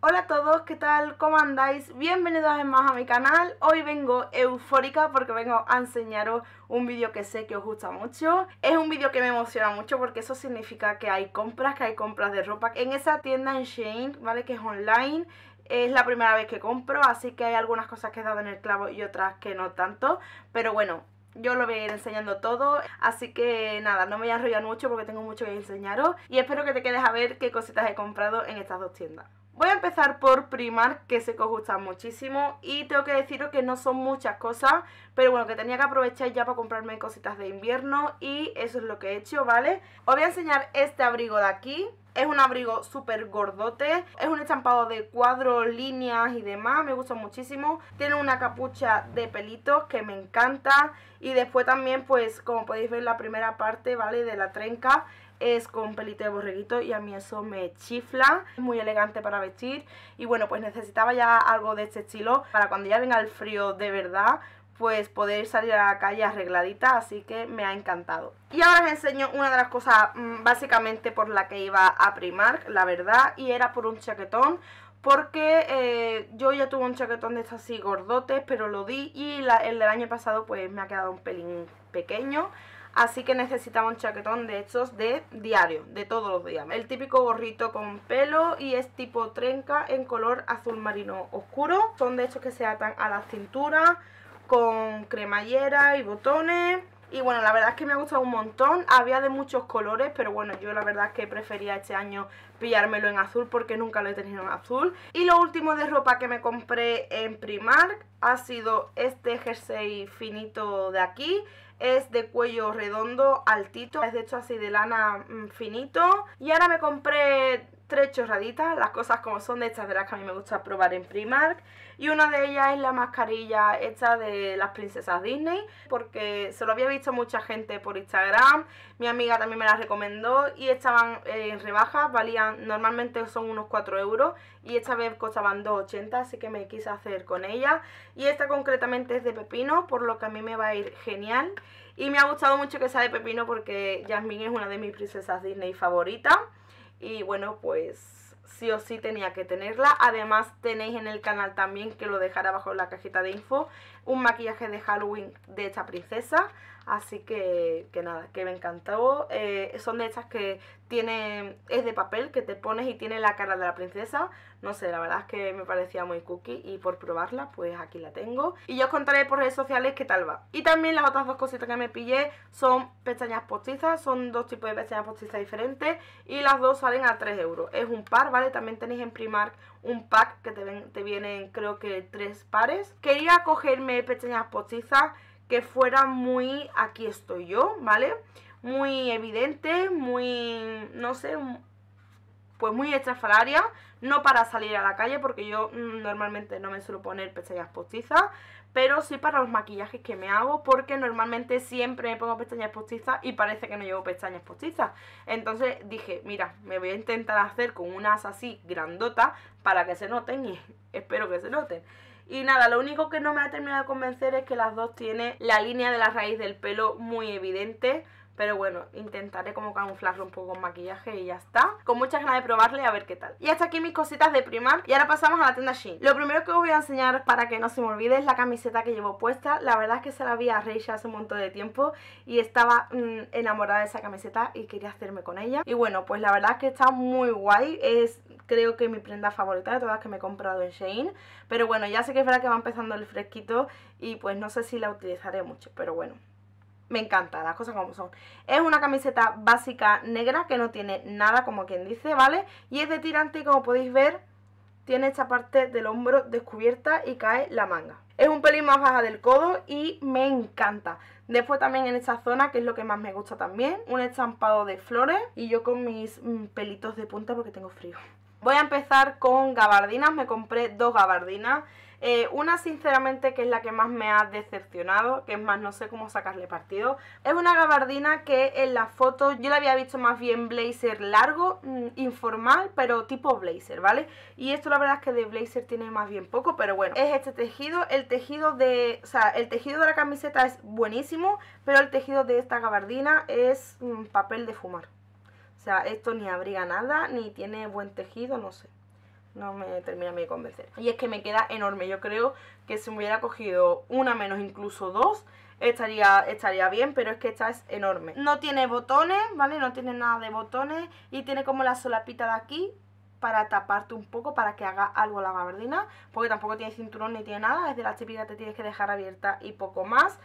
Hola a todos, ¿qué tal? ¿Cómo andáis? Bienvenidos más a mi canal. Hoy vengo eufórica porque vengo a enseñaros un vídeo que sé que os gusta mucho. Es un vídeo que me emociona mucho porque eso significa que hay compras, que hay compras de ropa. En esa tienda en Shein, ¿vale? Que es online. Es la primera vez que compro, así que hay algunas cosas que he dado en el clavo y otras que no tanto. Pero bueno, yo lo voy a ir enseñando todo, así que nada, no me voy a enrollar mucho porque tengo mucho que enseñaros y espero que te quedes a ver qué cositas he comprado en estas dos tiendas. Voy a empezar por primar que se os gusta muchísimo y tengo que deciros que no son muchas cosas, pero bueno, que tenía que aprovechar ya para comprarme cositas de invierno y eso es lo que he hecho, ¿vale? Os voy a enseñar este abrigo de aquí, es un abrigo súper gordote, es un estampado de cuadros, líneas y demás, me gusta muchísimo. Tiene una capucha de pelitos que me encanta y después también pues como podéis ver la primera parte, ¿vale? De la trenca es con pelito de borreguito y a mí eso me chifla, Es muy elegante para vestir y bueno pues necesitaba ya algo de este estilo para cuando ya venga el frío de verdad pues poder salir a la calle arregladita, así que me ha encantado. Y ahora os enseño una de las cosas mm, básicamente por la que iba a Primark, la verdad, y era por un chaquetón, porque eh, yo ya tuve un chaquetón de estos así gordotes, pero lo di y el del año pasado pues me ha quedado un pelín pequeño, Así que necesitaba un chaquetón de estos de diario, de todos los días. El típico gorrito con pelo y es tipo trenca en color azul marino oscuro. Son de estos que se atan a la cintura con cremallera y botones. Y bueno, la verdad es que me ha gustado un montón. Había de muchos colores, pero bueno, yo la verdad es que prefería este año pillármelo en azul porque nunca lo he tenido en azul. Y lo último de ropa que me compré en Primark ha sido este jersey finito de aquí es de cuello redondo altito, es de hecho así de lana mm, finito. Y ahora me compré tres chorraditas, las cosas como son de estas de las que a mí me gusta probar en Primark. Y una de ellas es la mascarilla hecha de las princesas Disney, porque se lo había visto mucha gente por Instagram, mi amiga también me la recomendó y estaban en rebajas, valían, normalmente son unos 4 euros y esta vez costaban 2,80, así que me quise hacer con ella. Y esta concretamente es de pepino, por lo que a mí me va a ir genial. Y me ha gustado mucho que sea de pepino porque Jasmine es una de mis princesas Disney favoritas y bueno, pues sí o sí tenía que tenerla. Además tenéis en el canal también, que lo dejará abajo en la cajita de info, un maquillaje de Halloween de esta princesa. Así que, que nada, que me encantó. Eh, son de esas que tiene, es de papel, que te pones y tiene la cara de la princesa. No sé, la verdad es que me parecía muy cookie y por probarla, pues aquí la tengo. Y yo os contaré por redes sociales qué tal va. Y también las otras dos cositas que me pillé son pestañas postizas, son dos tipos de pestañas postizas diferentes y las dos salen a 3 euros. Es un par, ¿vale? También tenéis en Primark un pack que te, te vienen creo que tres pares. Quería cogerme pestañas postizas que fuera muy aquí estoy yo, ¿vale? Muy evidente, muy, no sé, pues muy extrafalaria, no para salir a la calle porque yo mm, normalmente no me suelo poner pestañas postizas, pero sí para los maquillajes que me hago porque normalmente siempre me pongo pestañas postizas y parece que no llevo pestañas postizas. Entonces dije, mira, me voy a intentar hacer con unas así grandotas para que se noten y espero que se noten. Y nada, lo único que no me ha terminado de convencer es que las dos tienen la línea de la raíz del pelo muy evidente. Pero bueno, intentaré como camuflarlo un poco con maquillaje y ya está. Con muchas ganas de probarle a ver qué tal. Y hasta aquí mis cositas de Primark. Y ahora pasamos a la tienda Shein. Lo primero que os voy a enseñar para que no se me olvide es la camiseta que llevo puesta. La verdad es que se la vi a Reisha hace un montón de tiempo y estaba mm, enamorada de esa camiseta y quería hacerme con ella. Y bueno, pues la verdad es que está muy guay. Es creo que mi prenda favorita de todas las que me he comprado en Shein. Pero bueno, ya sé que es verdad que va empezando el fresquito y pues no sé si la utilizaré mucho, pero bueno. Me encanta, las cosas como son. Es una camiseta básica negra que no tiene nada, como quien dice, ¿vale? Y es de tirante y como podéis ver, tiene esta parte del hombro descubierta y cae la manga. Es un pelín más baja del codo y me encanta. Después también en esta zona, que es lo que más me gusta también, un estampado de flores y yo con mis mm, pelitos de punta porque tengo frío. Voy a empezar con gabardinas, me compré dos gabardinas. Eh, una sinceramente que es la que más me ha decepcionado, que es más no sé cómo sacarle partido. Es una gabardina que en la foto yo la había visto más bien blazer largo, mm, informal, pero tipo blazer, ¿vale? Y esto la verdad es que de blazer tiene más bien poco, pero bueno, es este tejido, el tejido de, o sea, el tejido de la camiseta es buenísimo, pero el tejido de esta gabardina es mm, papel de fumar sea, esto ni abriga nada, ni tiene buen tejido, no sé. No me termina de convencer. Y es que me queda enorme. Yo creo que si me hubiera cogido una menos, incluso dos, estaría, estaría bien, pero es que esta es enorme. No tiene botones, ¿vale? No tiene nada de botones y tiene como la solapita de aquí para taparte un poco, para que haga algo la gabardina, porque tampoco tiene cinturón ni tiene nada, es de las típicas que te tienes que dejar abierta y poco más.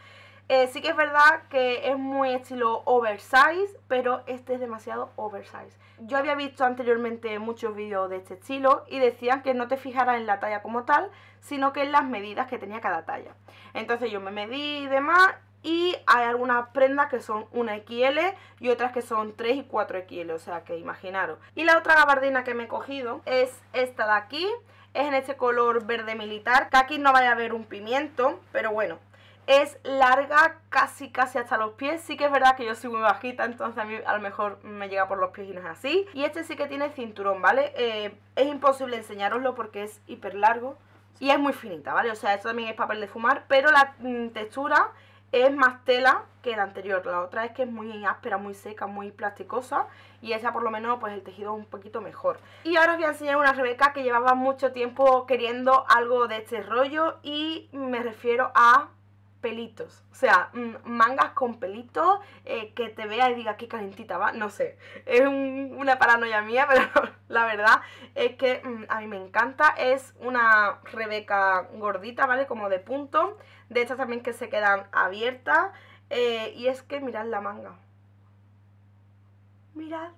Eh, sí que es verdad que es muy estilo oversize, pero este es demasiado oversize. Yo había visto anteriormente muchos vídeos de este estilo y decían que no te fijaras en la talla como tal, sino que en las medidas que tenía cada talla. Entonces yo me medí y demás y hay algunas prendas que son una XL y otras que son 3 y 4 XL, o sea que imaginaros. Y la otra gabardina que me he cogido es esta de aquí, es en este color verde militar, que aquí no vaya a haber un pimiento, pero bueno, es larga casi casi hasta los pies. Sí que es verdad que yo soy muy bajita, entonces a mí a lo mejor me llega por los pies y no es así. Y este sí que tiene cinturón, ¿vale? Eh, es imposible enseñaroslo porque es hiper largo y es muy finita, ¿vale? O sea, esto también es papel de fumar, pero la mm, textura es más tela que la anterior. La otra es que es muy áspera, muy seca, muy plasticosa. Y esa por lo menos pues el tejido es un poquito mejor. Y ahora os voy a enseñar una Rebeca que llevaba mucho tiempo queriendo algo de este rollo. Y me refiero a pelitos, o sea, mm, mangas con pelitos eh, que te vea y diga qué calentita va, no sé, es una paranoia mía, pero la verdad es que mm, a mí me encanta, es una Rebeca gordita, ¿vale? Como de punto, de estas también que se quedan abiertas, eh, y es que mirad la manga, mirad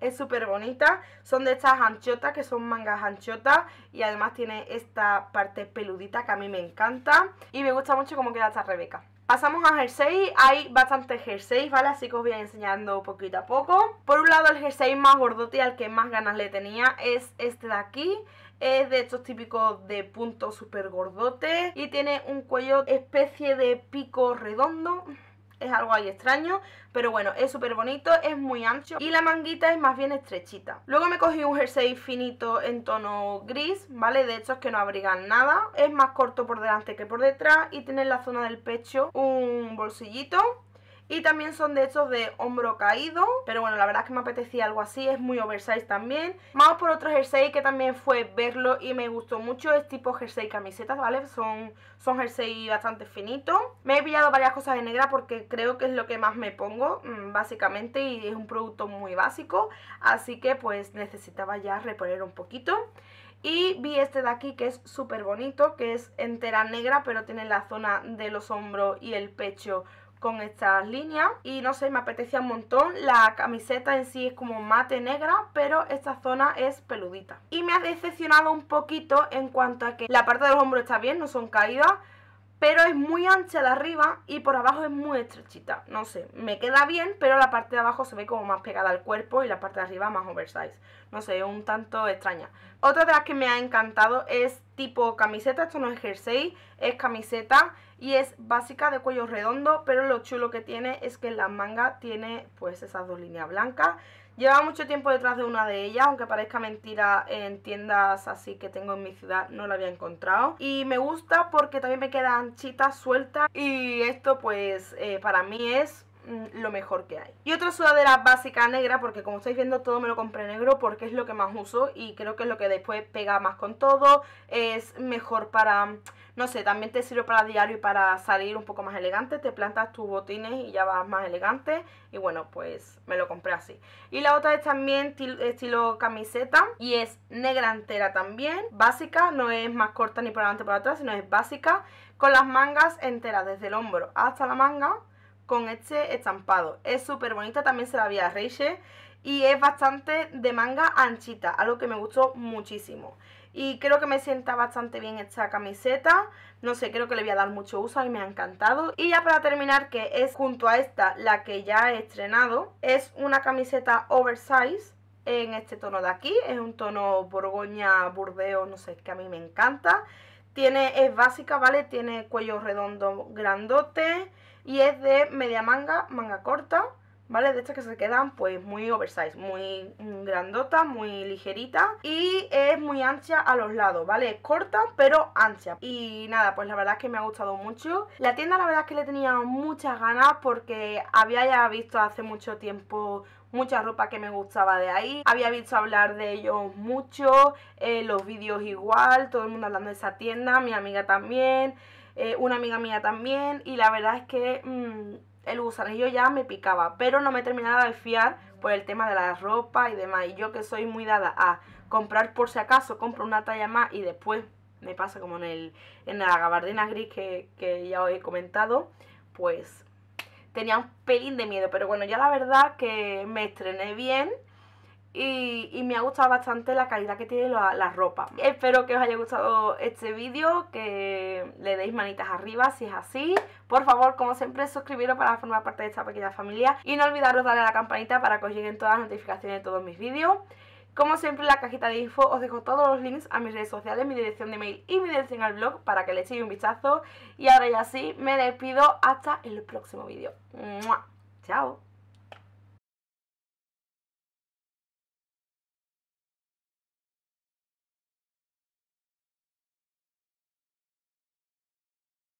es súper bonita, son de estas anchotas que son mangas anchotas y además tiene esta parte peludita que a mí me encanta y me gusta mucho cómo queda esta Rebeca. Pasamos a jersey, hay bastantes jerseys, ¿vale? Así que os voy a ir enseñando poquito a poco. Por un lado el jersey más gordote y al que más ganas le tenía es este de aquí. Es de estos típicos de punto súper gordote y tiene un cuello especie de pico redondo es algo ahí extraño, pero bueno, es súper bonito, es muy ancho y la manguita es más bien estrechita. Luego me cogí un jersey finito en tono gris, ¿vale? De hecho es que no abrigan nada, es más corto por delante que por detrás y tiene en la zona del pecho un bolsillito y también son de estos de hombro caído, pero bueno, la verdad es que me apetecía algo así, es muy oversize también. Vamos por otro jersey que también fue verlo y me gustó mucho, es tipo jersey camisetas, ¿vale? Son, son jersey bastante finitos. Me he pillado varias cosas de negra porque creo que es lo que más me pongo, mm, básicamente, y es un producto muy básico, así que pues necesitaba ya reponer un poquito. Y vi este de aquí que es súper bonito, que es entera negra, pero tiene la zona de los hombros y el pecho con estas líneas y no sé, me apetecía un montón. La camiseta en sí es como mate negra, pero esta zona es peludita. Y me ha decepcionado un poquito en cuanto a que la parte del hombro está bien, no son caídas, pero es muy ancha de arriba y por abajo es muy estrechita. No sé, me queda bien, pero la parte de abajo se ve como más pegada al cuerpo y la parte de arriba más oversize. No sé, un tanto extraña. Otra de las que me ha encantado es tipo camiseta, esto no es jersey, es camiseta y es básica de cuello redondo, pero lo chulo que tiene es que las manga tiene pues esas dos líneas blancas. Lleva mucho tiempo detrás de una de ellas, aunque parezca mentira en tiendas así que tengo en mi ciudad no la había encontrado. Y me gusta porque también me queda anchita, suelta y esto pues eh, para mí es Mm, lo mejor que hay. Y otra sudadera básica negra, porque como estáis viendo todo me lo compré negro porque es lo que más uso y creo que es lo que después pega más con todo, es mejor para, no sé, también te sirve para diario y para salir un poco más elegante, te plantas tus botines y ya vas más elegante y bueno, pues me lo compré así. Y la otra es también estilo camiseta y es negra entera también, básica, no es más corta ni por adelante ni por atrás, sino es básica con las mangas enteras desde el hombro hasta la manga con este estampado. Es súper bonita, también se la vi a y es bastante de manga anchita, algo que me gustó muchísimo. Y creo que me sienta bastante bien esta camiseta, no sé, creo que le voy a dar mucho uso, a mí me ha encantado. Y ya para terminar, que es junto a esta la que ya he estrenado, es una camiseta oversize en este tono de aquí, es un tono borgoña, burdeo, no sé, que a mí me encanta. Tiene, es básica, ¿vale? Tiene cuello redondo grandote, y es de media manga, manga corta, ¿vale? De estas que se quedan pues muy oversized muy grandota, muy ligerita y es muy ancha a los lados, ¿vale? Es corta pero ancha y nada, pues la verdad es que me ha gustado mucho. La tienda la verdad es que le tenía muchas ganas porque había ya visto hace mucho tiempo mucha ropa que me gustaba de ahí. Había visto hablar de ellos mucho, eh, los vídeos igual, todo el mundo hablando de esa tienda, mi amiga también. Eh, una amiga mía también, y la verdad es que mm, el el yo ya me picaba, pero no me terminaba de fiar por el tema de la ropa y demás, y yo que soy muy dada a comprar por si acaso, compro una talla más y después me pasa como en, el, en la gabardina gris que, que ya os he comentado, pues tenía un pelín de miedo, pero bueno, ya la verdad que me estrené bien y, me ha gustado bastante la calidad que tiene la, ropa. Espero que os haya gustado este vídeo, que le deis manitas arriba si es así. Por favor, como siempre, suscribiros para formar parte de esta pequeña familia y no olvidaros darle a la campanita para que os lleguen todas las notificaciones de todos mis vídeos. Como siempre en la cajita de info os dejo todos los links a mis redes sociales, mi dirección de mail y mi dirección al blog para que le echéis un vistazo. Y ahora ya sí, me despido hasta el próximo vídeo. ¡Chao!